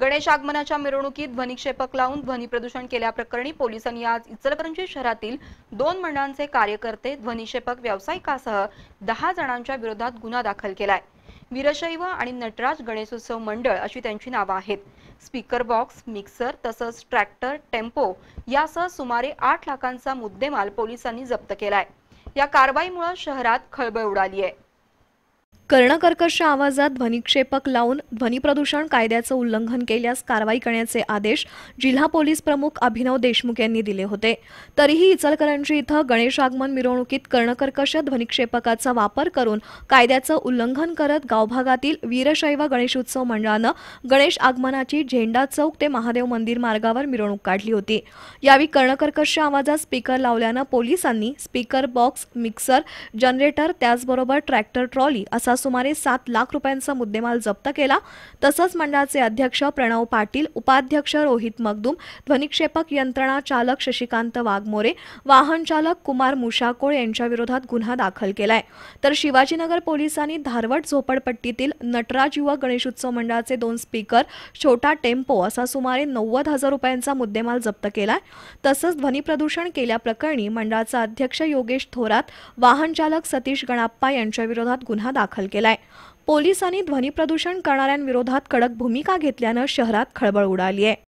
गणेश आगमनाच्या मिरवणुकीत ध्वनिक्षेपक लावून ध्वनी प्रदूषण केल्याप्रकरणी पोलिसांनी आज इचलकरंजी शहरातील दोन मंडळांचे कार्यकर्ते ध्वनिक्षेपक व्यावसायिकासह दहा जणांच्या विरोधात गुन्हा दाखल केलाय वीरशैव आणि नटराज गणेशोत्सव मंडळ अशी त्यांची नावं आहेत स्पीकर बॉक्स मिक्सर तसंच ट्रॅक्टर टेम्पो यासह सुमारे आठ लाखांचा मुद्देमाल पोलिसांनी जप्त केलाय या कारवाईमुळे शहरात खळबळ उडाली आहे कर्णकर्कश आवाजात ध्वनिक्षेपक लावून ध्वनीप्रदूषण कायद्याचं उल्लंघन केल्यास कारवाई करण्याचे आदेश जिल्हा पोलीस प्रमुख अभिनव देशमुख यांनी दिले होते तरीही इचलकरंजी इथं गणेश आगमन मिरवणुकीत कर्णकर्कश ध्वनिक्षेपकाचा वापर करून कायद्याचं उल्लंघन करत गावभागातील वीरशैव गणेशोत्सव मंडळानं गणेश आगमनाची झेंडा चौक ते महादेव मंदिर मार्गावर मिरवणूक काढली होती यावेळी कर्णकर्कश आवाजात स्पीकर लावल्यानं पोलिसांनी स्पीकर बॉक्स मिक्सर जनरेटर त्याचबरोबर ट्रॅक्टर ट्रॉली असा सुमारे सात लाख रुपयांचा मुद्देमाल जप्त केला तसंच मंडळाचे अध्यक्ष प्रणव पाटील उपाध्यक्ष रोहित मगदूम ध्वनिक्षेपक यंत्रणा चालक शशिकांत वाघमोरे वाहन चालक कुमार मुशाकोळ यांच्याविरोधात गुन्हा दाखल केलाय तर शिवाजीनगर पोलिसांनी धारवट झोपडपट्टीतील नटराज युवक गणेशोत्सव मंडळाचे दोन स्पीकर छोटा टेम्पो असा सुमारे नव्वद हजार रुपयांचा मुद्देमाल जप्त केलाय तसंच ध्वनीप्रदूषण केल्याप्रकरणी मंडळाचा अध्यक्ष योगेश थोरात वाहन चालक सतीश गणाप्पा यांच्याविरोधात गुन्हा दाखल केलाय पोलिसांनी ध्वनी प्रदूषण करणाऱ्यांविरोधात कडक भूमिका घेतल्यानं शहरात खळबळ उडाली आहे